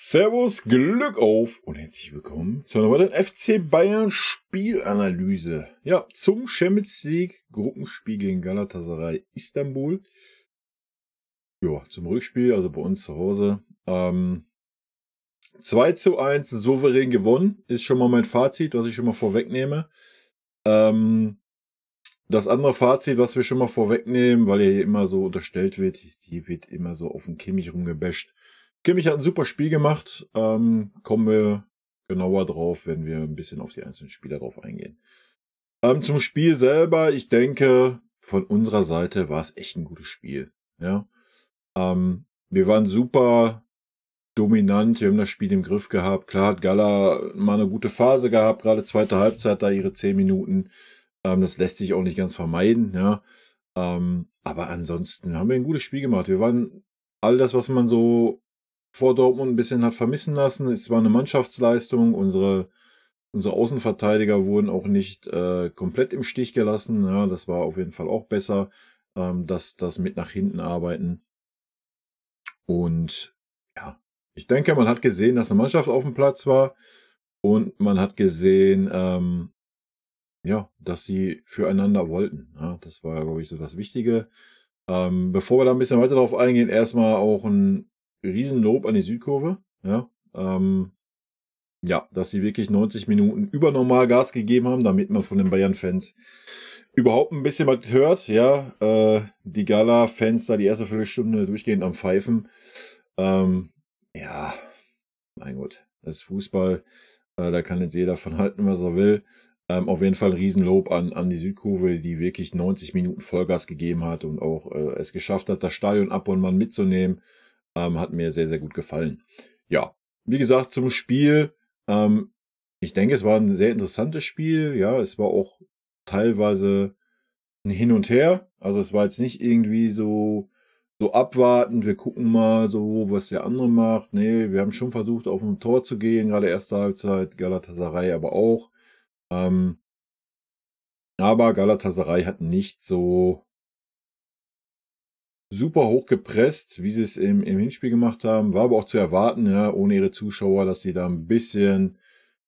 Servus, Glück auf und herzlich willkommen zu einer weiteren FC Bayern Spielanalyse. Ja, zum Champions League Gruppenspiel gegen Galatasaray Istanbul. Ja, zum Rückspiel, also bei uns zu Hause. Ähm, 2 zu 1 souverän gewonnen, ist schon mal mein Fazit, was ich schon mal vorwegnehme. Ähm, das andere Fazit, was wir schon mal vorwegnehmen, weil hier immer so unterstellt wird, die wird immer so auf dem Kimmich rumgebasht Kimmich hat ein super Spiel gemacht. Ähm, kommen wir genauer drauf, wenn wir ein bisschen auf die einzelnen Spieler drauf eingehen. Ähm, zum Spiel selber, ich denke, von unserer Seite war es echt ein gutes Spiel. Ja. Ähm, wir waren super dominant, wir haben das Spiel im Griff gehabt. Klar hat Gala mal eine gute Phase gehabt, gerade zweite Halbzeit da ihre zehn Minuten. Ähm, das lässt sich auch nicht ganz vermeiden, ja. Ähm, aber ansonsten haben wir ein gutes Spiel gemacht. Wir waren all das, was man so vor Dortmund ein bisschen hat vermissen lassen. Es war eine Mannschaftsleistung. Unsere, unsere Außenverteidiger wurden auch nicht äh, komplett im Stich gelassen. Ja, das war auf jeden Fall auch besser, ähm, dass das mit nach hinten arbeiten. Und ja, ich denke, man hat gesehen, dass eine Mannschaft auf dem Platz war und man hat gesehen, ähm, ja, dass sie füreinander wollten. Ja, das war, glaube ich, so das Wichtige. Ähm, bevor wir da ein bisschen weiter drauf eingehen, erstmal auch ein Riesenlob an die Südkurve, ja, ähm, ja, dass sie wirklich 90 Minuten über normal Gas gegeben haben, damit man von den Bayern-Fans überhaupt ein bisschen was hört, ja, äh, die Gala-Fans da die erste Viertelstunde durchgehend am Pfeifen, ähm, ja, mein Gott, das ist Fußball, äh, da kann jetzt jeder von halten, was er will, ähm, auf jeden Fall ein Riesenlob an, an die Südkurve, die wirklich 90 Minuten Vollgas gegeben hat und auch äh, es geschafft hat, das Stadion ab und mal mitzunehmen. Ähm, hat mir sehr, sehr gut gefallen. Ja, wie gesagt, zum Spiel. Ähm, ich denke, es war ein sehr interessantes Spiel. Ja, es war auch teilweise ein Hin und Her. Also es war jetzt nicht irgendwie so, so abwartend, wir gucken mal so, was der andere macht. Nee, wir haben schon versucht, auf ein Tor zu gehen, gerade erste Halbzeit, Galatasaray aber auch. Ähm, aber Galatasaray hat nicht so super hoch gepresst, wie sie es im, im Hinspiel gemacht haben. War aber auch zu erwarten, ja, ohne ihre Zuschauer, dass sie da ein bisschen,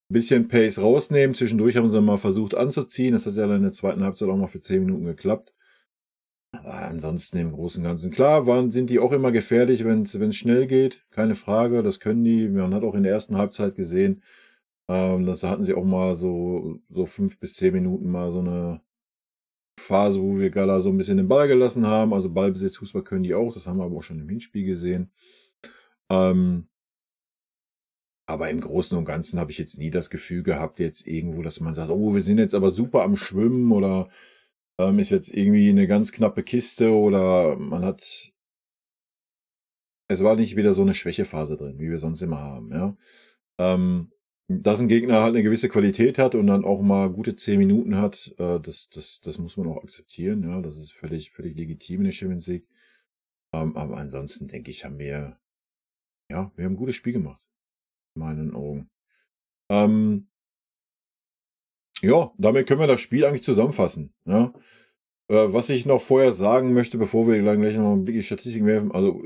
bisschen Pace rausnehmen. Zwischendurch haben sie mal versucht anzuziehen. Das hat ja dann in der zweiten Halbzeit auch mal für zehn Minuten geklappt. Aber ansonsten im Großen und Ganzen. Klar, waren, sind die auch immer gefährlich, wenn es schnell geht. Keine Frage, das können die. Man hat auch in der ersten Halbzeit gesehen, ähm, das hatten sie auch mal so, so fünf bis zehn Minuten mal so eine Phase, wo wir Gala so ein bisschen den Ball gelassen haben. Also Ballbesitz, Fußball können die auch. Das haben wir aber auch schon im Hinspiel gesehen. Ähm, aber im Großen und Ganzen habe ich jetzt nie das Gefühl gehabt, jetzt irgendwo, dass man sagt, oh, wir sind jetzt aber super am Schwimmen oder ähm, ist jetzt irgendwie eine ganz knappe Kiste oder man hat. Es war nicht wieder so eine Schwächephase drin, wie wir sonst immer haben, ja. Ähm, dass ein Gegner halt eine gewisse Qualität hat und dann auch mal gute zehn Minuten hat, äh, das, das, das muss man auch akzeptieren. Ja, das ist völlig, völlig legitim in der Champions League. Ähm, aber ansonsten denke ich, haben wir, ja, wir haben ein gutes Spiel gemacht. In meinen Augen. Ähm, ja, damit können wir das Spiel eigentlich zusammenfassen. Ja. Äh, was ich noch vorher sagen möchte, bevor wir gleich noch einen Blick in die Statistiken werfen, also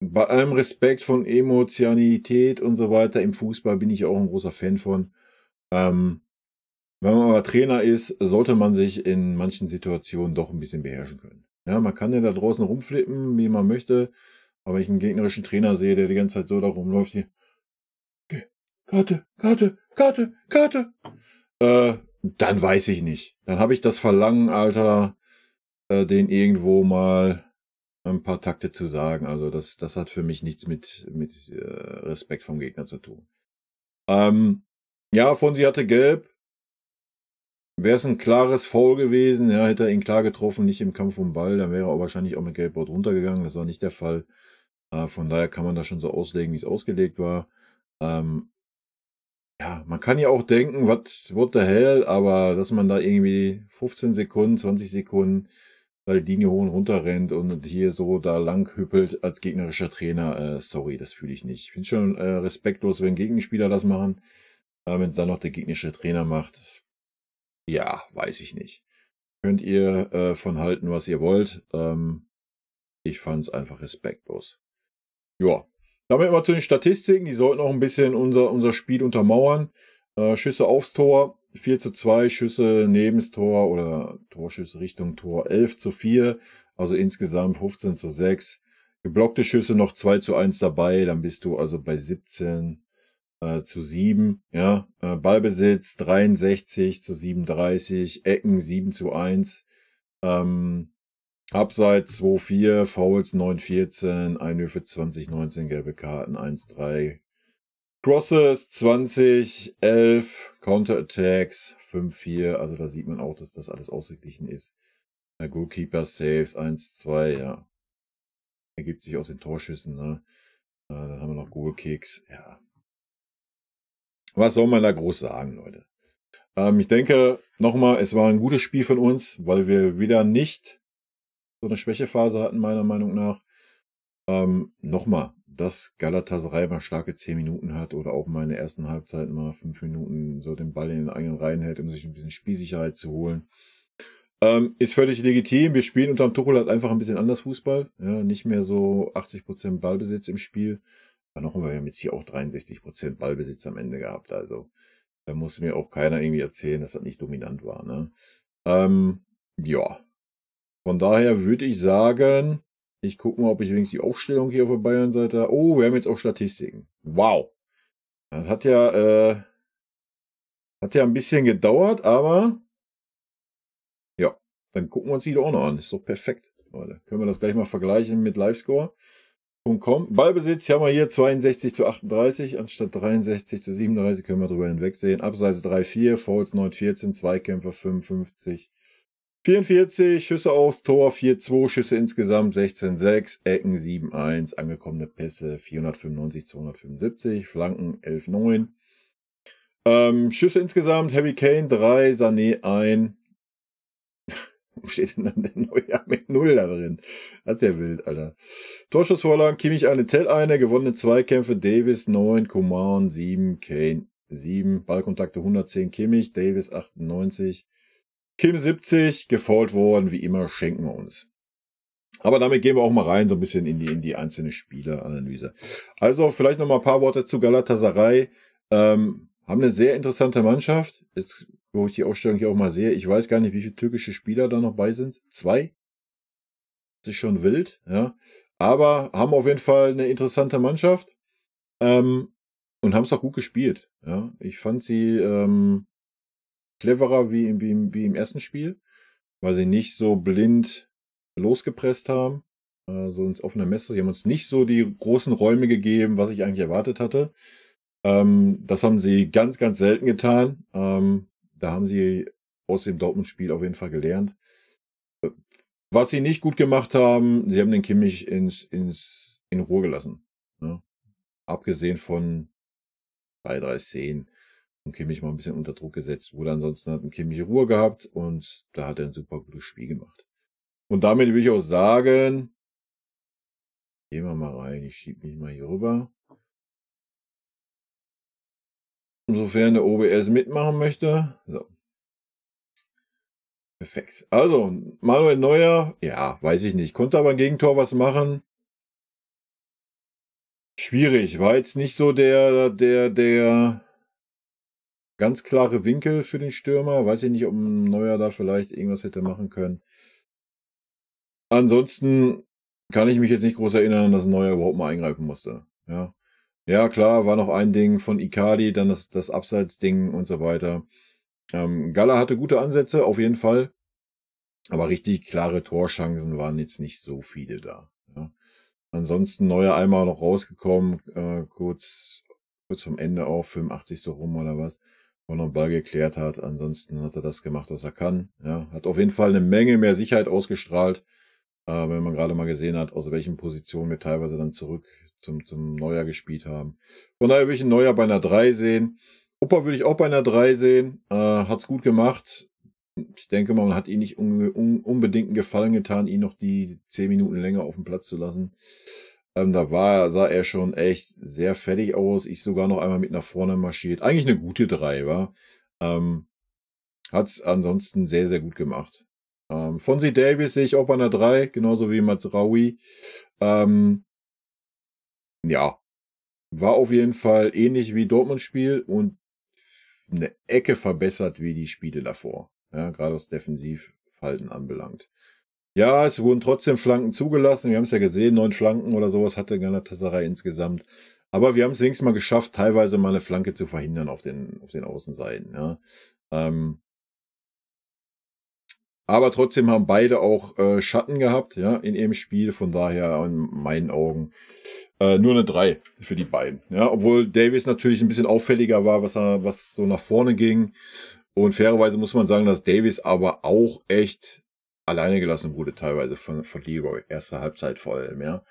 bei allem Respekt von Emotionalität und so weiter im Fußball bin ich auch ein großer Fan von. Ähm, wenn man aber Trainer ist, sollte man sich in manchen Situationen doch ein bisschen beherrschen können. Ja, man kann ja da draußen rumflippen, wie man möchte, aber wenn ich einen gegnerischen Trainer sehe, der die ganze Zeit so da rumläuft, hier, okay, Karte, Karte, Karte, Karte, äh, dann weiß ich nicht. Dann habe ich das Verlangen, Alter, äh, den irgendwo mal ein paar Takte zu sagen. Also das, das hat für mich nichts mit, mit äh, Respekt vom Gegner zu tun. Ähm, ja, sie hatte gelb. Wäre es ein klares Foul gewesen, ja, hätte er ihn klar getroffen, nicht im Kampf um Ball, dann wäre er wahrscheinlich auch mit Gelbrot runtergegangen. Das war nicht der Fall. Äh, von daher kann man das schon so auslegen, wie es ausgelegt war. Ähm, ja, man kann ja auch denken, what, what the hell, aber dass man da irgendwie 15 Sekunden, 20 Sekunden weil Saldini hoch und runter rennt und hier so da lang hüppelt als gegnerischer Trainer. Äh, sorry, das fühle ich nicht. Ich finde schon äh, respektlos, wenn Gegenspieler das machen. Aber wenn es dann noch der gegnerische Trainer macht, ja, weiß ich nicht. Könnt ihr äh, von halten, was ihr wollt. Ähm, ich fand es einfach respektlos. Ja, damit mal zu den Statistiken. Die sollten auch ein bisschen unser, unser Spiel untermauern. Äh, Schüsse aufs Tor 4 zu 2 Schüsse neben das Tor oder Torschüsse Richtung Tor 11 zu 4, also insgesamt 15 zu 6. Geblockte Schüsse noch 2 zu 1 dabei, dann bist du also bei 17 äh, zu 7. Ja, äh, Ballbesitz 63 zu 37, Ecken 7 zu 1. Ähm, Abseits 2-4, Fouls 9-14, Einhöfe 20-19, gelbe Karten 1-3, Crosses 20, 11, Counterattacks 5, 4. Also da sieht man auch, dass das alles ausgeglichen ist. Der Goalkeeper Saves 1, 2, ja. Ergibt sich aus den Torschüssen, ne? Äh, dann haben wir noch Goalkicks, ja. Was soll man da groß sagen, Leute? Ähm, ich denke, nochmal, es war ein gutes Spiel von uns, weil wir wieder nicht so eine Schwächephase hatten, meiner Meinung nach. Ähm, nochmal, dass Galatasaray mal starke 10 Minuten hat oder auch mal in der ersten Halbzeit mal 5 Minuten so den Ball in den eigenen Reihen hält, um sich ein bisschen Spielsicherheit zu holen. Ähm, ist völlig legitim. Wir spielen unterm Tuchel halt einfach ein bisschen anders Fußball. Ja, nicht mehr so 80% Ballbesitz im Spiel. Aber noch einmal, wir haben jetzt hier auch 63% Ballbesitz am Ende gehabt. Also da muss mir auch keiner irgendwie erzählen, dass das nicht dominant war. Ne? Ähm, ja. Von daher würde ich sagen, ich gucke mal, ob ich wenigstens die Aufstellung hier auf der Bayern-Seite. Oh, wir haben jetzt auch Statistiken. Wow. Das hat ja, äh, hat ja ein bisschen gedauert, aber ja, dann gucken wir uns die doch auch noch an. Ist doch perfekt. Leute. Können wir das gleich mal vergleichen mit Livescore.com. Ballbesitz haben wir hier 62 zu 38 anstatt 63 zu 37. Können wir drüber hinwegsehen. Abseits 3-4, Fouls 9-14, Zweikämpfer 55. 44 Schüsse aufs Tor, 4-2 Schüsse insgesamt, 16-6, Ecken 7-1, angekommene Pässe 495, 275, Flanken 11-9. Ähm, Schüsse insgesamt, Heavy Kane 3, Sané 1. Warum steht denn dann der Neuer mit 0 da drin? Das ist ja wild, Alter. Torschussvorlagen, Kimmich eine, Tell eine, gewonnene Zweikämpfe, Davis 9, Kuman 7, Kane 7, Ballkontakte 110, Kimmich, Davis 98, Kim 70, gefault worden, wie immer, schenken wir uns. Aber damit gehen wir auch mal rein, so ein bisschen in die, in die einzelne Spieleranalyse. Also vielleicht noch mal ein paar Worte zu Galatasaray. Ähm, haben eine sehr interessante Mannschaft. Jetzt, wo ich die Aufstellung hier auch mal sehe, ich weiß gar nicht, wie viele türkische Spieler da noch bei sind. Zwei? Das ist schon wild, ja. Aber haben auf jeden Fall eine interessante Mannschaft ähm, und haben es auch gut gespielt. Ja. Ich fand sie ähm, cleverer wie im, wie im, wie im ersten Spiel, weil sie nicht so blind losgepresst haben, äh, so ins offene Messer. Sie haben uns nicht so die großen Räume gegeben, was ich eigentlich erwartet hatte. Ähm, das haben sie ganz, ganz selten getan. Ähm, da haben sie aus dem Dortmund-Spiel auf jeden Fall gelernt. Äh, was sie nicht gut gemacht haben, sie haben den Kimmich ins, ins, in Ruhe gelassen. Ne? Abgesehen von zwei, drei Szenen und Kimmich mal ein bisschen unter Druck gesetzt wurde. Ansonsten hat ein Kimmich Ruhe gehabt und da hat er ein super gutes Spiel gemacht. Und damit will ich auch sagen, gehen wir mal rein, ich schiebe mich mal hier rüber. Insofern der OBS mitmachen möchte. So. Perfekt. Also, Manuel Neuer, ja, weiß ich nicht. Konnte aber ein Gegentor was machen. Schwierig, war jetzt nicht so der, der, der ganz klare Winkel für den Stürmer. Weiß ich nicht, ob ein Neuer da vielleicht irgendwas hätte machen können. Ansonsten kann ich mich jetzt nicht groß erinnern, dass ein Neuer überhaupt mal eingreifen musste. Ja, ja klar, war noch ein Ding von Ikadi, dann das, das Abseitsding und so weiter. Ähm, Gala hatte gute Ansätze, auf jeden Fall. Aber richtig klare Torchancen waren jetzt nicht so viele da. Ja. Ansonsten Neuer einmal noch rausgekommen, äh, kurz, kurz vom Ende auf, 85. rum oder was und Ball geklärt hat. Ansonsten hat er das gemacht, was er kann. Ja, hat auf jeden Fall eine Menge mehr Sicherheit ausgestrahlt, äh, wenn man gerade mal gesehen hat, aus welchen Positionen wir teilweise dann zurück zum, zum Neuer gespielt haben. Von daher würde ich einen Neuer bei einer 3 sehen. Opa würde ich auch bei einer 3 sehen. Äh, hat's gut gemacht. Ich denke mal, man hat ihn nicht un un unbedingt einen Gefallen getan, ihn noch die 10 Minuten länger auf dem Platz zu lassen. Ähm, da war, sah er schon echt sehr fertig aus. Ich sogar noch einmal mit nach vorne marschiert. Eigentlich eine gute 3, war. Ähm, Hat es ansonsten sehr, sehr gut gemacht. Ähm, Fonzie Davis sehe ich auch bei einer 3, genauso wie Mazraoui. Ähm, ja, war auf jeden Fall ähnlich wie Dortmund-Spiel und eine Ecke verbessert wie die Spiele davor. Ja, gerade was Defensivverhalten anbelangt. Ja, es wurden trotzdem Flanken zugelassen. Wir haben es ja gesehen, neun Flanken oder sowas hatte Galatasaray insgesamt. Aber wir haben es wenigstens mal geschafft, teilweise mal eine Flanke zu verhindern auf den, auf den Außenseiten. Ja. Ähm, aber trotzdem haben beide auch äh, Schatten gehabt, ja, in ihrem Spiel. Von daher in meinen Augen äh, nur eine 3 für die beiden. Ja, obwohl Davis natürlich ein bisschen auffälliger war, was er, was so nach vorne ging. Und fairerweise muss man sagen, dass Davis aber auch echt alleine gelassen wurde, teilweise von, von Leroy, erste Halbzeit vor allem, ja.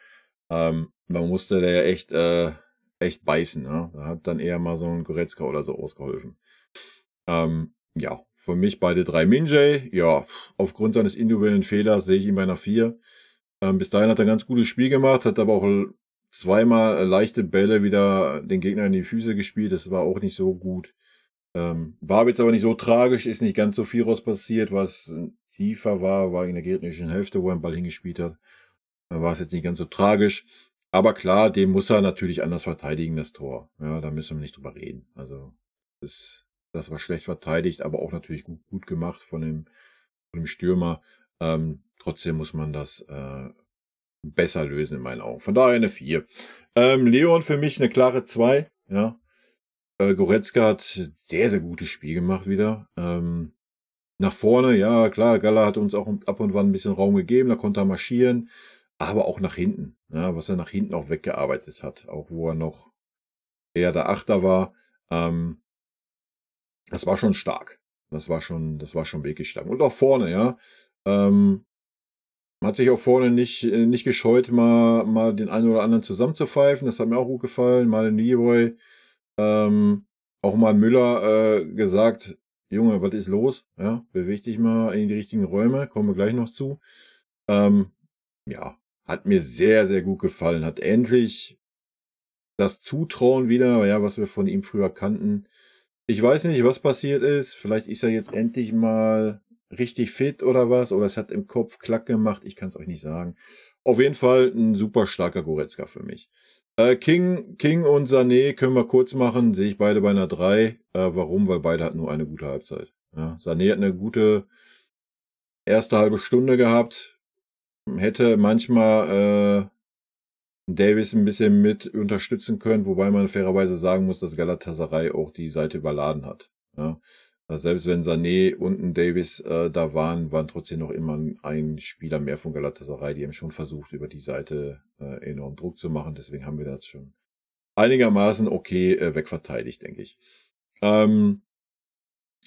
Ähm, man musste da ja echt, äh, echt beißen, ja. Ne? Da hat dann eher mal so ein Goretzka oder so ausgeholfen. Ähm, ja, für mich beide drei Minjay. Ja, aufgrund seines individuellen Fehlers sehe ich ihn bei einer 4. Ähm, bis dahin hat er ein ganz gutes Spiel gemacht, hat aber auch zweimal leichte Bälle wieder den Gegner in die Füße gespielt. Das war auch nicht so gut. Ähm, war jetzt aber nicht so tragisch, ist nicht ganz so viel raus passiert. Was tiefer war, war in der gegnerischen Hälfte, wo er den Ball hingespielt hat. Dann war es jetzt nicht ganz so tragisch. Aber klar, den muss er natürlich anders verteidigen, das Tor. Ja, da müssen wir nicht drüber reden. Also, das, das war schlecht verteidigt, aber auch natürlich gut, gut gemacht von dem, von dem Stürmer. Ähm, trotzdem muss man das äh, besser lösen in meinen Augen. Von daher eine 4. Ähm, Leon für mich eine klare 2. Ja, äh, Goretzka hat sehr, sehr gutes Spiel gemacht wieder. Ähm, nach vorne, ja klar, Galla hat uns auch ab und wann ein bisschen Raum gegeben, da konnte er marschieren, aber auch nach hinten, ja, was er nach hinten auch weggearbeitet hat, auch wo er noch eher der Achter war. Ähm, das war schon stark. Das war schon, das war schon wirklich stark. Und auch vorne, ja. Ähm, hat sich auch vorne nicht, äh, nicht gescheut, mal, mal den einen oder anderen zusammenzupfeifen. Das hat mir auch gut gefallen. Mal den Leroy, ähm, auch mal Müller äh, gesagt, Junge, was ist los? Ja, beweg dich mal in die richtigen Räume, kommen wir gleich noch zu. Ähm, ja, hat mir sehr, sehr gut gefallen. Hat endlich das Zutrauen wieder, ja, was wir von ihm früher kannten. Ich weiß nicht, was passiert ist. Vielleicht ist er jetzt endlich mal richtig fit oder was. Oder es hat im Kopf Klack gemacht. Ich kann es euch nicht sagen. Auf jeden Fall ein super starker Goretzka für mich. Äh, King, King und Sané können wir kurz machen. Sehe ich beide bei einer 3. Äh, warum? Weil beide hatten nur eine gute Halbzeit. Ja, Sané hat eine gute erste halbe Stunde gehabt. Hätte manchmal äh, Davis ein bisschen mit unterstützen können, wobei man fairerweise sagen muss, dass Galatasaray auch die Seite überladen hat. Ja. Also selbst wenn Sané und ein Davis äh, da waren, waren trotzdem noch immer ein Spieler mehr von Galatasaray. Die haben schon versucht, über die Seite äh, enorm Druck zu machen. Deswegen haben wir das schon einigermaßen okay äh, wegverteidigt, denke ich. Ähm,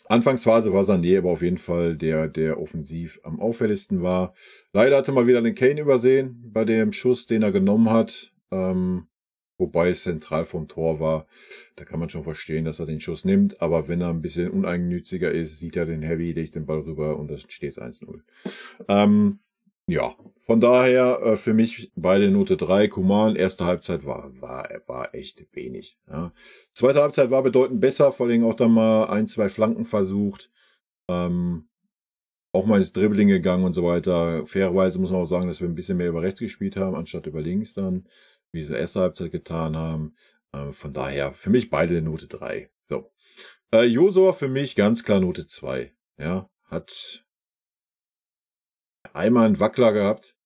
Anfangsphase war Sané aber auf jeden Fall der, der offensiv am auffälligsten war. Leider hatte man wieder den Kane übersehen bei dem Schuss, den er genommen hat. Ähm, wobei es zentral vom Tor war. Da kann man schon verstehen, dass er den Schuss nimmt, aber wenn er ein bisschen uneigennütziger ist, sieht er den Heavy, legt den Ball rüber und das steht 1-0. Ähm, ja, von daher äh, für mich beide Note 3. Kuman, erste Halbzeit war, war, war echt wenig. Ja. Zweite Halbzeit war bedeutend besser, vor allem auch dann mal ein, zwei Flanken versucht. Ähm, auch mal ins Dribbling gegangen und so weiter. Fairerweise muss man auch sagen, dass wir ein bisschen mehr über rechts gespielt haben, anstatt über links dann wie sie erste Halbzeit getan haben. Äh, von daher für mich beide Note drei. So. Äh, Josua für mich ganz klar Note zwei. Ja, hat einmal einen Wackler gehabt.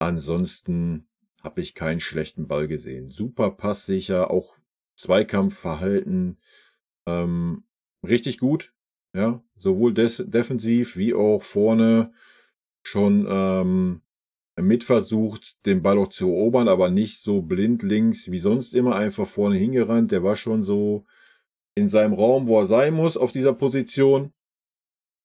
Ansonsten habe ich keinen schlechten Ball gesehen. Super passsicher, auch Zweikampfverhalten. Ähm, richtig gut. Ja, sowohl des defensiv wie auch vorne schon ähm, mitversucht, den Ball auch zu erobern, aber nicht so blind links wie sonst immer, einfach vorne hingerannt. Der war schon so in seinem Raum, wo er sein muss, auf dieser Position.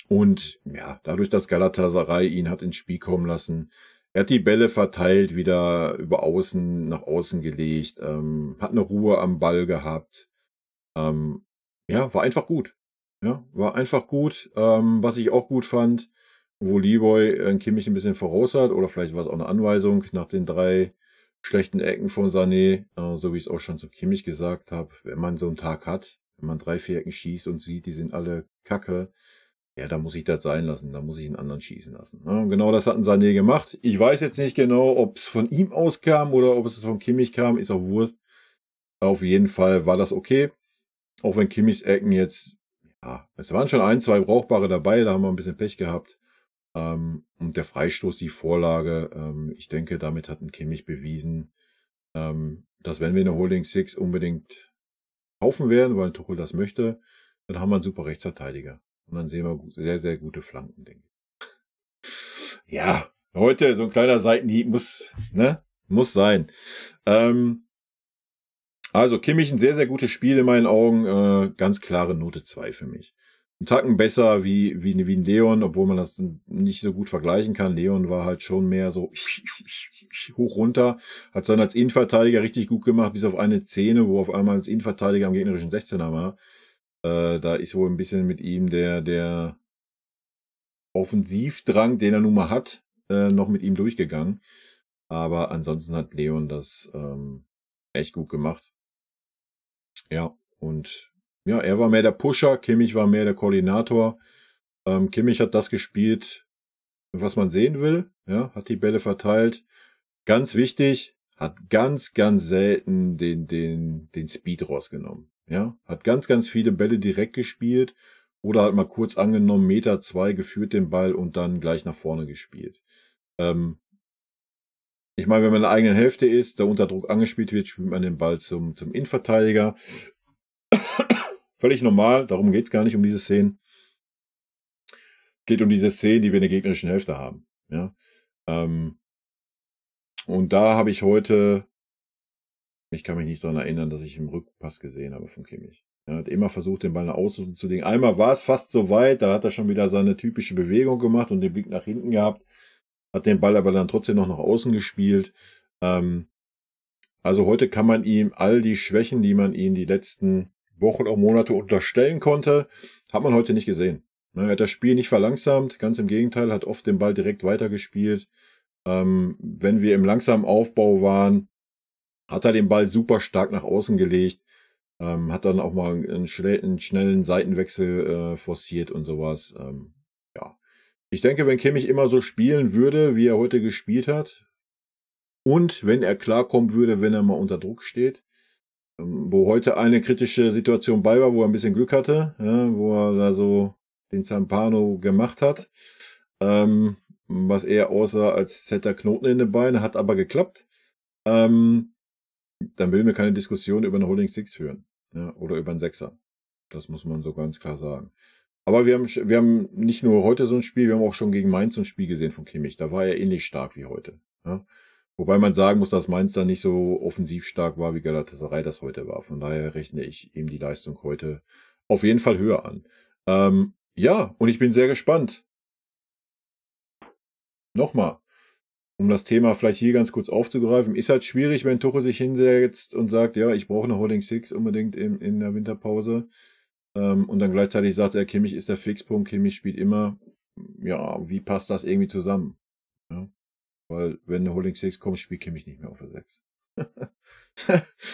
Und ja, dadurch, dass Galatasaray ihn hat ins Spiel kommen lassen, er hat die Bälle verteilt, wieder über außen, nach außen gelegt, ähm, hat eine Ruhe am Ball gehabt. Ähm, ja, war einfach gut. Ja, war einfach gut. Ähm, was ich auch gut fand, wo Leeboy äh, Kimmich ein bisschen voraus hat, oder vielleicht war es auch eine Anweisung nach den drei schlechten Ecken von Sané, äh, so wie ich es auch schon zu Kimmich gesagt habe, wenn man so einen Tag hat, wenn man drei, vier Ecken schießt und sieht, die sind alle kacke, ja, da muss ich das sein lassen, da muss ich einen anderen schießen lassen. Ja, ne? genau das hat ein Sané gemacht. Ich weiß jetzt nicht genau, ob es von ihm auskam oder ob es von Kimmich kam, ist auch Wurst. Auf jeden Fall war das okay. Auch wenn Kimmichs Ecken jetzt, ja, es waren schon ein, zwei brauchbare dabei, da haben wir ein bisschen Pech gehabt. Ähm, und der Freistoß, die Vorlage, ähm, ich denke, damit hat ein Kimmich bewiesen, ähm, dass wenn wir eine Holding Six unbedingt kaufen werden, weil Tuchel das möchte, dann haben wir einen super Rechtsverteidiger. Und dann sehen wir sehr, sehr gute Flanken, denke ich. Ja, heute so ein kleiner Seitenhieb muss, ne, muss sein. Ähm, also Kimmich ein sehr, sehr gutes Spiel in meinen Augen. Äh, ganz klare Note zwei für mich ein Tacken besser wie, wie, wie ein Leon, obwohl man das nicht so gut vergleichen kann. Leon war halt schon mehr so hoch runter, hat es dann als Innenverteidiger richtig gut gemacht, bis auf eine Szene, wo auf einmal als Innenverteidiger am gegnerischen 16er war. Äh, da ist wohl ein bisschen mit ihm der, der Offensivdrang, den er nun mal hat, äh, noch mit ihm durchgegangen. Aber ansonsten hat Leon das ähm, echt gut gemacht. Ja, und ja, er war mehr der Pusher, Kimmich war mehr der Koordinator. Ähm, Kimmich hat das gespielt, was man sehen will. Ja, hat die Bälle verteilt. Ganz wichtig, hat ganz, ganz selten den, den, den Speed rausgenommen. Ja, hat ganz, ganz viele Bälle direkt gespielt oder hat mal kurz angenommen, Meter zwei geführt den Ball und dann gleich nach vorne gespielt. Ähm, ich meine, wenn man in der eigenen Hälfte ist, da unter Druck angespielt wird, spielt man den Ball zum, zum Innenverteidiger. Völlig normal, darum geht es gar nicht um diese Szenen. Geht um diese Szenen, die wir in der gegnerischen Hälfte haben. Ja? Ähm, und da habe ich heute, ich kann mich nicht daran erinnern, dass ich im Rückpass gesehen habe von Kimmich. Er hat immer versucht, den Ball nach außen zu legen. Einmal war es fast so weit, da hat er schon wieder seine typische Bewegung gemacht und den Blick nach hinten gehabt. Hat den Ball aber dann trotzdem noch nach außen gespielt. Ähm, also heute kann man ihm all die Schwächen, die man ihm die letzten Wochen oder Monate unterstellen konnte, hat man heute nicht gesehen. Ne, er hat das Spiel nicht verlangsamt, ganz im Gegenteil, hat oft den Ball direkt weitergespielt. Ähm, wenn wir im langsamen Aufbau waren, hat er den Ball super stark nach außen gelegt, ähm, hat dann auch mal einen, einen schnellen Seitenwechsel äh, forciert und sowas. Ähm, ja. Ich denke, wenn Kimmich immer so spielen würde, wie er heute gespielt hat, und wenn er klarkommen würde, wenn er mal unter Druck steht, ähm, wo heute eine kritische Situation bei war, wo er ein bisschen Glück hatte, ja, wo er da so den Zampano gemacht hat, ähm, was eher aussah, als hätte Knoten in den Beinen, hat aber geklappt. Ähm, dann will mir keine Diskussion über eine Holding Six führen ja, oder über einen Sechser. Das muss man so ganz klar sagen. Aber wir haben, wir haben nicht nur heute so ein Spiel, wir haben auch schon gegen Mainz so ein Spiel gesehen von Kimmich. Da war er ähnlich stark wie heute. Ja. Wobei man sagen muss, dass Mainz da nicht so offensiv stark war, wie Galatasaray das heute war. Von daher rechne ich ihm die Leistung heute auf jeden Fall höher an. Ähm, ja, und ich bin sehr gespannt. Nochmal, um das Thema vielleicht hier ganz kurz aufzugreifen, ist halt schwierig, wenn Tuche sich hinsetzt und sagt, ja, ich brauche eine Holding Six unbedingt in, in der Winterpause. Ähm, und dann gleichzeitig sagt er, Kimmich ist der Fixpunkt, Kimmich spielt immer. Ja, wie passt das irgendwie zusammen? Ja. Weil wenn eine Holding 6 kommt, ich mich nicht mehr auf der 6.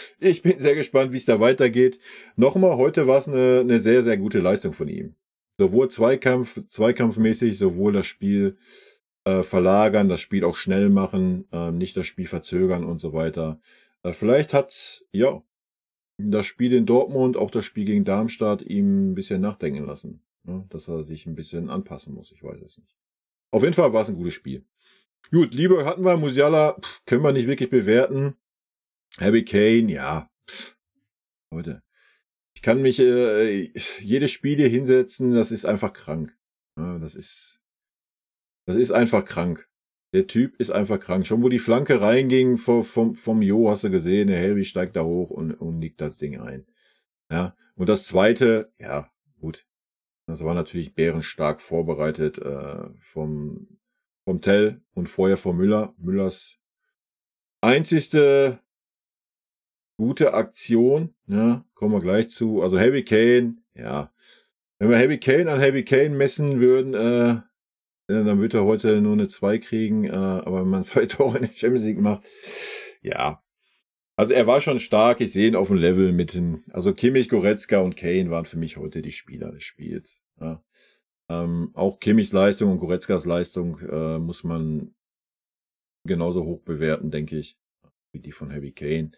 ich bin sehr gespannt, wie es da weitergeht. Nochmal, heute war es eine, eine sehr, sehr gute Leistung von ihm. Sowohl Zweikampf, zweikampfmäßig, sowohl das Spiel äh, verlagern, das Spiel auch schnell machen, äh, nicht das Spiel verzögern und so weiter. Äh, vielleicht hat, ja, das Spiel in Dortmund, auch das Spiel gegen Darmstadt ihm ein bisschen nachdenken lassen. Ne? Dass er sich ein bisschen anpassen muss, ich weiß es nicht. Auf jeden Fall war es ein gutes Spiel. Gut, Lieber hatten wir, Musiala pff, können wir nicht wirklich bewerten. Harry Kane, ja. Pff, Leute, ich kann mich äh, jedes Spiel hier hinsetzen, das ist einfach krank. Ja, das ist, das ist einfach krank. Der Typ ist einfach krank. Schon wo die Flanke reinging vom, vom, vom Jo, hast du gesehen, der Helwig steigt da hoch und, und liegt das Ding ein. Ja, und das zweite, ja, gut. Das war natürlich bärenstark vorbereitet äh, vom vom Tell und vorher von Müller. Müllers einzigste gute Aktion, ja, ne, kommen wir gleich zu. Also Heavy Kane, ja. Wenn wir Heavy Kane an Heavy Kane messen würden, äh, dann würde er heute nur eine 2 kriegen, äh, aber wenn man zwei Tore in der Champions League macht, ja. Also er war schon stark, ich sehe ihn auf dem Level mit den, also Kimmich, Goretzka und Kane waren für mich heute die Spieler des Spiels. Ja. Ähm, auch Kimmichs Leistung und Goretzkas Leistung äh, muss man genauso hoch bewerten, denke ich, wie die von Heavy Kane.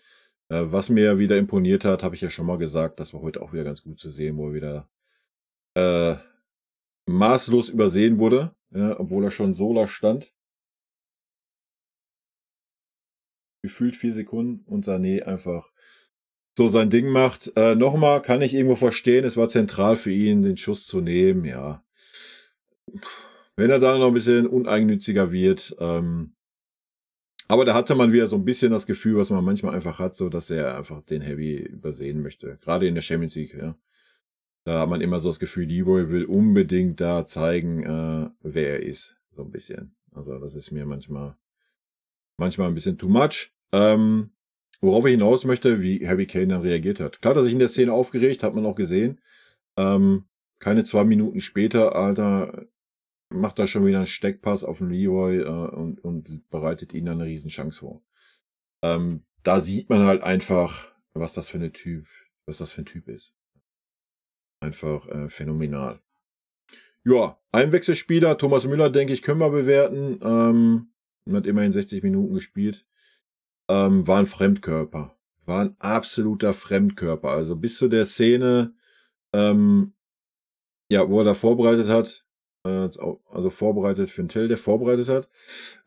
Äh, was mir wieder imponiert hat, habe ich ja schon mal gesagt, das war heute auch wieder ganz gut zu sehen, wo er wieder äh, maßlos übersehen wurde, ja, obwohl er schon Sola stand. Gefühlt vier Sekunden und Sané einfach so sein Ding macht. Äh, Nochmal, kann ich irgendwo verstehen, es war zentral für ihn, den Schuss zu nehmen, ja wenn er da noch ein bisschen uneigennütziger wird. Ähm, aber da hatte man wieder so ein bisschen das Gefühl, was man manchmal einfach hat, so dass er einfach den Heavy übersehen möchte. Gerade in der Champions League, ja. Da hat man immer so das Gefühl, Leroy will unbedingt da zeigen, äh, wer er ist. So ein bisschen. Also das ist mir manchmal, manchmal ein bisschen too much. Ähm, worauf ich hinaus möchte, wie Harry Kane dann reagiert hat. Klar, dass ich in der Szene aufgeregt, hat man auch gesehen. Ähm, keine zwei Minuten später, Alter, macht da schon wieder einen Steckpass auf den Leroy äh, und, und, bereitet ihn dann eine Riesenchance vor. Ähm, da sieht man halt einfach, was das für eine Typ, was das für ein Typ ist. Einfach äh, phänomenal. Ja, Einwechselspieler, Thomas Müller, denke ich, können wir bewerten. Ähm, hat immerhin 60 Minuten gespielt. Ähm, war ein Fremdkörper. War ein absoluter Fremdkörper. Also bis zu der Szene, ähm, ja, wo er da vorbereitet hat, äh, also vorbereitet für einen Tell, der vorbereitet hat.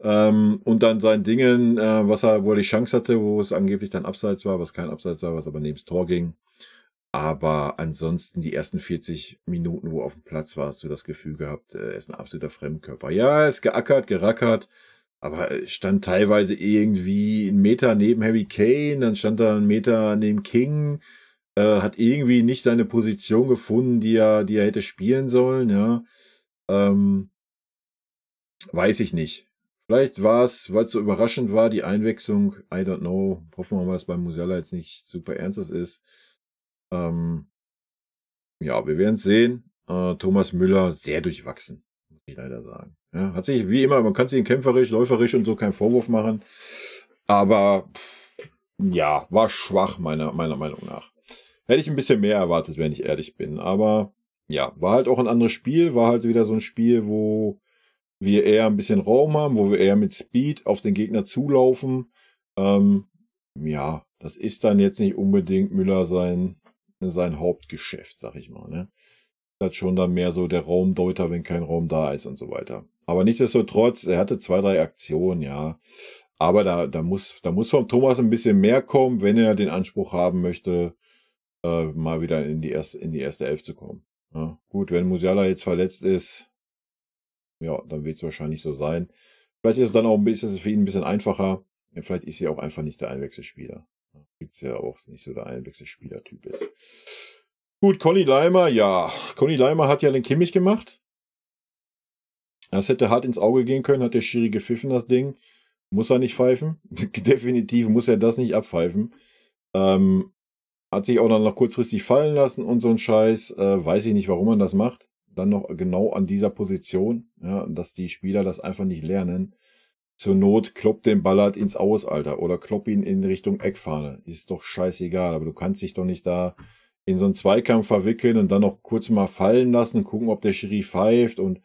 Ähm, und dann sein Dingen, äh, was er, wo er die Chance hatte, wo es angeblich dann abseits war, was kein Abseits war, was aber neben das Tor ging. Aber ansonsten die ersten 40 Minuten, wo er auf dem Platz war, hast du das Gefühl gehabt, äh, er ist ein absoluter Fremdkörper. Ja, er ist geackert, gerackert, aber stand teilweise irgendwie einen Meter neben Harry Kane, dann stand er einen Meter neben King, äh, hat irgendwie nicht seine Position gefunden, die er, die er hätte spielen sollen, ja. Ähm, weiß ich nicht. Vielleicht war es, weil es so überraschend war, die Einwechslung. I don't know. Hoffen wir mal, dass beim Musiala jetzt nicht super ernstes ist. Ähm, ja, wir werden es sehen. Äh, Thomas Müller sehr durchwachsen, muss ich leider sagen. Ja, hat sich, wie immer, man kann sich kämpferisch, läuferisch und so keinen Vorwurf machen. Aber ja, war schwach, meiner, meiner Meinung nach. Hätte ich ein bisschen mehr erwartet, wenn ich ehrlich bin. Aber ja, war halt auch ein anderes Spiel, war halt wieder so ein Spiel, wo wir eher ein bisschen Raum haben, wo wir eher mit Speed auf den Gegner zulaufen. Ähm, ja, das ist dann jetzt nicht unbedingt Müller sein, sein Hauptgeschäft, sag ich mal. Ne? Hat schon dann mehr so der Raumdeuter, wenn kein Raum da ist und so weiter. Aber nichtsdestotrotz, er hatte zwei, drei Aktionen, ja. Aber da, da, muss, da muss vom Thomas ein bisschen mehr kommen, wenn er den Anspruch haben möchte, äh, mal wieder in die, erste, in die erste Elf zu kommen. Ja, gut, wenn Musiala jetzt verletzt ist, ja, dann wird es wahrscheinlich so sein. Vielleicht ist es dann auch ein bisschen für ihn ein bisschen einfacher. Vielleicht ist er auch einfach nicht der Einwechselspieler. Gibt es ja auch nicht so der Einwechselspieler-Typ ist. Gut, Conny Leimer, ja. Conny Leimer hat ja den Kimmich gemacht. Das hätte hart ins Auge gehen können, hat der Schiri gepfiffen, das Ding. Muss er nicht pfeifen? Definitiv muss er das nicht abpfeifen. Ähm, hat sich auch dann noch kurzfristig fallen lassen und so ein Scheiß. Äh, weiß ich nicht, warum man das macht. Dann noch genau an dieser Position, ja, dass die Spieler das einfach nicht lernen. Zur Not kloppt den Ballert halt ins Ausalter oder klopp ihn in Richtung Eckfahne. Ist doch scheißegal, aber du kannst dich doch nicht da in so einen Zweikampf verwickeln und dann noch kurz mal fallen lassen und gucken, ob der Schiri pfeift und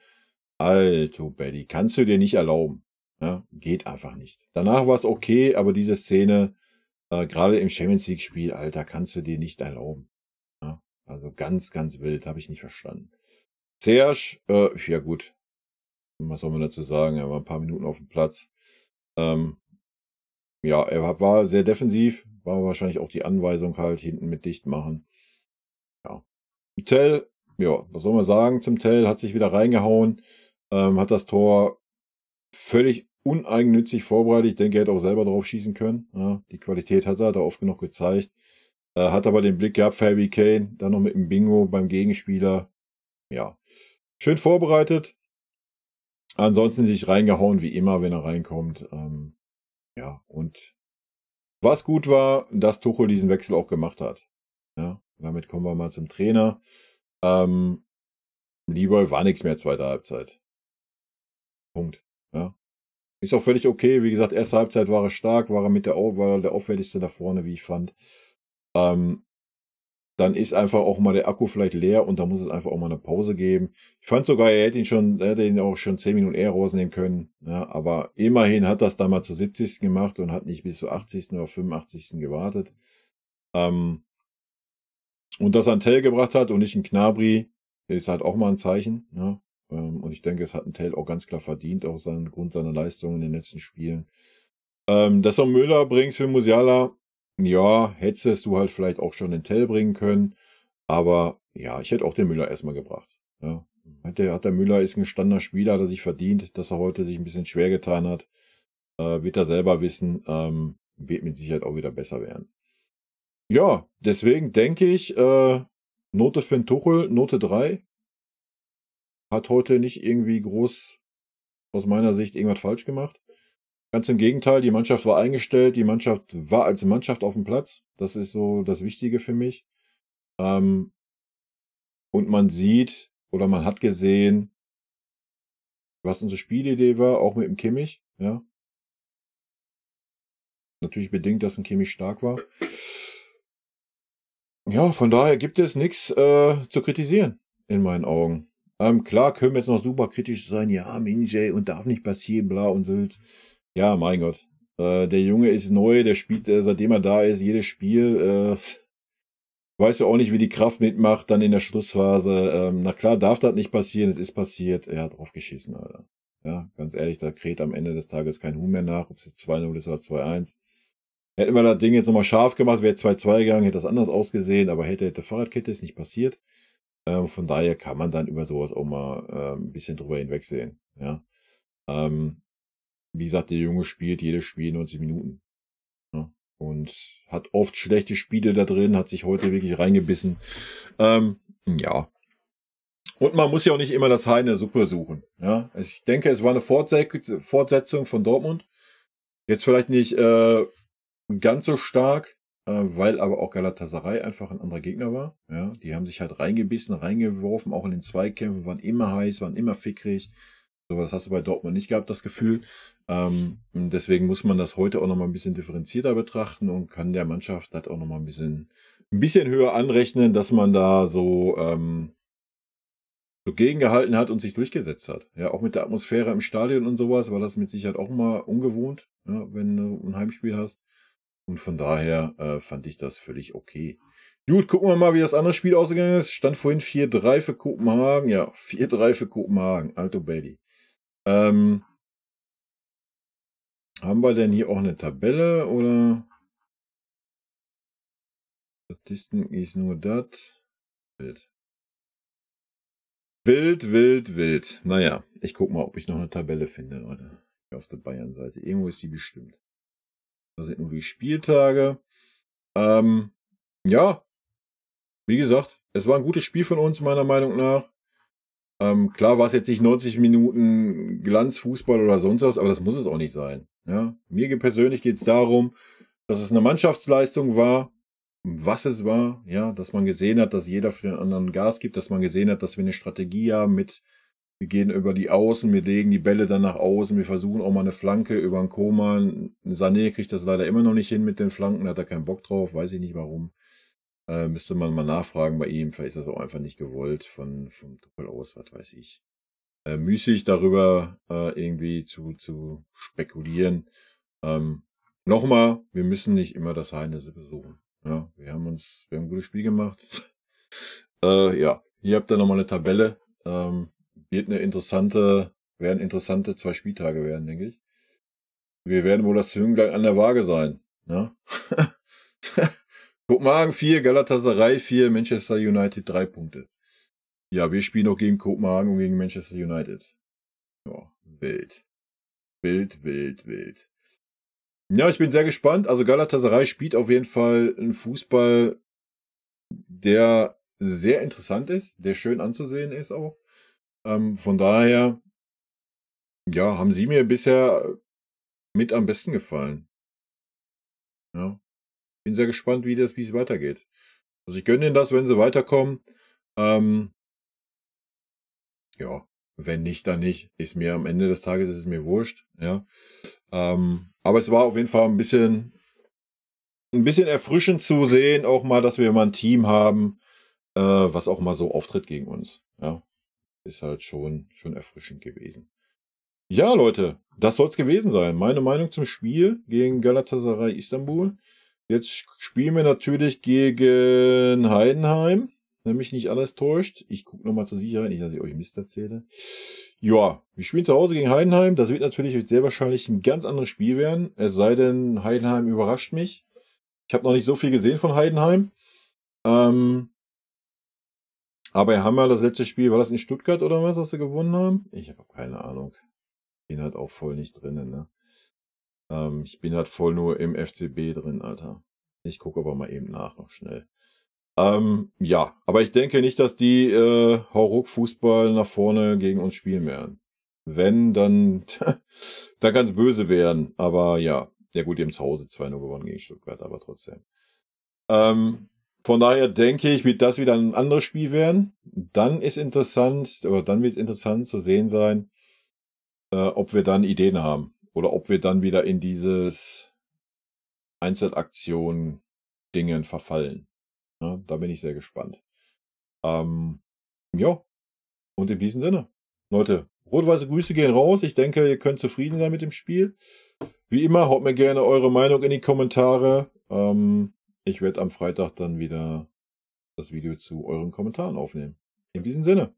alto Betty, kannst du dir nicht erlauben. Ja, geht einfach nicht. Danach war es okay, aber diese Szene äh, Gerade im Champions League-Spiel, Alter, kannst du dir nicht erlauben. Ja, ne? also ganz, ganz wild, habe ich nicht verstanden. Serge, äh, ja gut. Was soll man dazu sagen? Er war ein paar Minuten auf dem Platz. Ähm, ja, er war sehr defensiv, war wahrscheinlich auch die Anweisung halt, hinten mit dicht machen. Ja. Tell, ja, was soll man sagen zum Tell? Hat sich wieder reingehauen, ähm, hat das Tor völlig uneigennützig vorbereitet. Ich denke, er hätte auch selber drauf schießen können. Ja, die Qualität hat er, da oft genug gezeigt. Äh, hat aber den Blick gehabt Fabi Kane, dann noch mit dem Bingo beim Gegenspieler. Ja, schön vorbereitet. Ansonsten sich reingehauen, wie immer, wenn er reinkommt. Ähm, ja, und was gut war, dass Tuchel diesen Wechsel auch gemacht hat. Ja, damit kommen wir mal zum Trainer. Ähm, Leroy war nichts mehr zweite Halbzeit. Punkt. Ja, ist auch völlig okay. Wie gesagt, erste Halbzeit war er stark, war er mit der, war er der auffälligste da vorne, wie ich fand. Ähm, dann ist einfach auch mal der Akku vielleicht leer und da muss es einfach auch mal eine Pause geben. Ich fand sogar, er hätte ihn schon, er hätte ihn auch schon 10 Minuten eher rausnehmen können. Ja, aber immerhin hat das damals zu 70. gemacht und hat nicht bis zu 80. oder 85. gewartet. Ähm, und dass er einen Tell gebracht hat und nicht einen Knabri, ist halt auch mal ein Zeichen. Ja. Ähm, und ich denke, es hat ein Tell auch ganz klar verdient, auch seinen, Grund seiner Leistungen in den letzten Spielen. Ähm, dass er Müller bringst für Musiala, ja, hättest du halt vielleicht auch schon den Tell bringen können. Aber ja, ich hätte auch den Müller erstmal gebracht. Ja. Hat, der, hat der Müller ist ein gestandener Spieler, hat sich verdient, dass er heute sich ein bisschen schwer getan hat. Äh, wird er selber wissen, ähm, wird mit Sicherheit auch wieder besser werden. Ja, deswegen denke ich, äh, Note für den Tuchel, Note 3 hat heute nicht irgendwie groß aus meiner Sicht irgendwas falsch gemacht. Ganz im Gegenteil, die Mannschaft war eingestellt, die Mannschaft war als Mannschaft auf dem Platz. Das ist so das Wichtige für mich. Ähm, und man sieht oder man hat gesehen, was unsere Spielidee war, auch mit dem Kimmich. Ja. Natürlich bedingt, dass ein Kimmich stark war. Ja, von daher gibt es nichts äh, zu kritisieren, in meinen Augen. Ähm, klar können wir jetzt noch super kritisch sein, ja, Minjay und darf nicht passieren, bla und so. Ja, mein Gott. Äh, der Junge ist neu, der spielt, äh, seitdem er da ist, jedes Spiel. Äh, weiß ja auch nicht, wie die Kraft mitmacht, dann in der Schlussphase. Ähm, na klar, darf das nicht passieren, es ist passiert. Er hat drauf geschissen, Alter. Ja, ganz ehrlich, da kräht am Ende des Tages kein Huhn mehr nach, ob es jetzt 2-0 ist oder 2-1. Hätten wir das Ding jetzt nochmal scharf gemacht, wäre 2-2 gegangen, hätte das anders ausgesehen, aber hätte, hätte Fahrradkette, ist nicht passiert. Ähm, von daher kann man dann über sowas auch mal äh, ein bisschen drüber hinwegsehen. Ja? Ähm, wie gesagt, der Junge spielt jedes Spiel 90 Minuten. Ja? Ne, und hat oft schlechte Spiele da drin, hat sich heute wirklich reingebissen. Ähm, ja. Und man muss ja auch nicht immer das Heine in Suppe suchen. Ja? ich denke, es war eine Fortsetzung von Dortmund. Jetzt vielleicht nicht äh, ganz so stark, äh, weil aber auch Galatasaray einfach ein anderer Gegner war. Ja, die haben sich halt reingebissen, reingeworfen, auch in den Zweikämpfen, waren immer heiß, waren immer fickrig. So, das hast du bei Dortmund nicht gehabt, das Gefühl. Ähm, deswegen muss man das heute auch nochmal ein bisschen differenzierter betrachten und kann der Mannschaft das auch nochmal ein bisschen, ein bisschen höher anrechnen, dass man da so, ähm, so gegengehalten hat und sich durchgesetzt hat. Ja, auch mit der Atmosphäre im Stadion und sowas war das mit Sicherheit auch mal ungewohnt, ja, wenn du ein Heimspiel hast. Und von daher äh, fand ich das völlig okay. Gut, gucken wir mal, wie das andere Spiel ausgegangen ist. Stand vorhin 4-3 für Kopenhagen. Ja, 4-3 für Kopenhagen. Alto Belly. Ähm, haben wir denn hier auch eine Tabelle oder? Statisten ist nur das. Wild. Wild, wild, wild. Naja, ich guck mal, ob ich noch eine Tabelle finde, Leute. Auf der Bayern-Seite. Irgendwo ist die bestimmt. Da sind nur die Spieltage. Ähm, ja, wie gesagt, es war ein gutes Spiel von uns, meiner Meinung nach. Ähm, klar war es jetzt nicht 90 Minuten Glanzfußball oder sonst was, aber das muss es auch nicht sein. Ja? Mir persönlich geht es darum, dass es eine Mannschaftsleistung war, was es war, ja, dass man gesehen hat, dass jeder für den anderen Gas gibt, dass man gesehen hat, dass wir eine Strategie haben mit wir gehen über die Außen, wir legen die Bälle dann nach außen, wir versuchen auch mal eine Flanke über einen Koma. Sané kriegt das leider immer noch nicht hin mit den Flanken, hat er keinen Bock drauf, weiß ich nicht warum. Äh, müsste man mal nachfragen bei ihm, vielleicht ist das auch einfach nicht gewollt von, vom Doppel aus, was weiß ich. Äh, müßig darüber äh, irgendwie zu, zu spekulieren. Ähm, Nochmal, wir müssen nicht immer das Heine besuchen. Ja, wir haben uns, wir haben ein gutes Spiel gemacht. äh, ja, hier habt ihr nochmal eine Tabelle. Ähm, wird eine interessante, werden interessante zwei Spieltage werden, denke ich. Wir werden wohl das Zünglein an der Waage sein. Ne? Kopenhagen 4, Galatasaray 4, Manchester United 3 Punkte. Ja, wir spielen auch gegen Kopenhagen und gegen Manchester United. Ja, wild. Wild, wild, wild. Ja, ich bin sehr gespannt. Also Galatasaray spielt auf jeden Fall einen Fußball, der sehr interessant ist, der schön anzusehen ist auch. Ähm, von daher, ja, haben sie mir bisher äh, mit am besten gefallen. Ja. Bin sehr gespannt, wie das, wie es weitergeht. Also ich gönne ihnen das, wenn sie weiterkommen. Ähm, ja, wenn nicht, dann nicht. Ist mir am Ende des Tages ist es mir wurscht. Ja. Ähm, aber es war auf jeden Fall ein bisschen, ein bisschen erfrischend zu sehen, auch mal, dass wir mal ein Team haben, äh, was auch mal so auftritt gegen uns. Ja ist halt schon, schon erfrischend gewesen. Ja, Leute, das soll es gewesen sein. Meine Meinung zum Spiel gegen Galatasaray Istanbul. Jetzt spielen wir natürlich gegen Heidenheim, wenn mich nicht alles täuscht. Ich gucke nochmal zur Sicherheit, nicht, dass ich euch Mist erzähle. Ja, wir spielen zu Hause gegen Heidenheim. Das wird natürlich sehr wahrscheinlich ein ganz anderes Spiel werden. Es sei denn, Heidenheim überrascht mich. Ich habe noch nicht so viel gesehen von Heidenheim. Ähm, aber wir haben ja das letzte Spiel, war das in Stuttgart oder was, was sie gewonnen haben? Ich habe keine Ahnung. Bin halt auch voll nicht drinnen, ne? Ähm, ich bin halt voll nur im FCB drin, Alter. Ich gucke aber mal eben nach, noch schnell. Ähm, ja, aber ich denke nicht, dass die äh, Hauruck-Fußball nach vorne gegen uns spielen werden. Wenn, dann, dann kann es böse werden. Aber ja, ja gut, die haben zu Hause 2-0 gewonnen gegen Stuttgart, aber trotzdem. Ähm, von daher denke ich, wird das wieder ein anderes Spiel werden. Dann ist interessant, oder dann wird es interessant zu sehen sein, äh, ob wir dann Ideen haben. Oder ob wir dann wieder in dieses Einzelaktion-Dingen verfallen. Ja, da bin ich sehr gespannt. Ähm, ja, und in diesem Sinne, Leute, rot-weiße Grüße gehen raus. Ich denke, ihr könnt zufrieden sein mit dem Spiel. Wie immer, haut mir gerne eure Meinung in die Kommentare. Ähm, ich werde am Freitag dann wieder das Video zu euren Kommentaren aufnehmen. In diesem Sinne.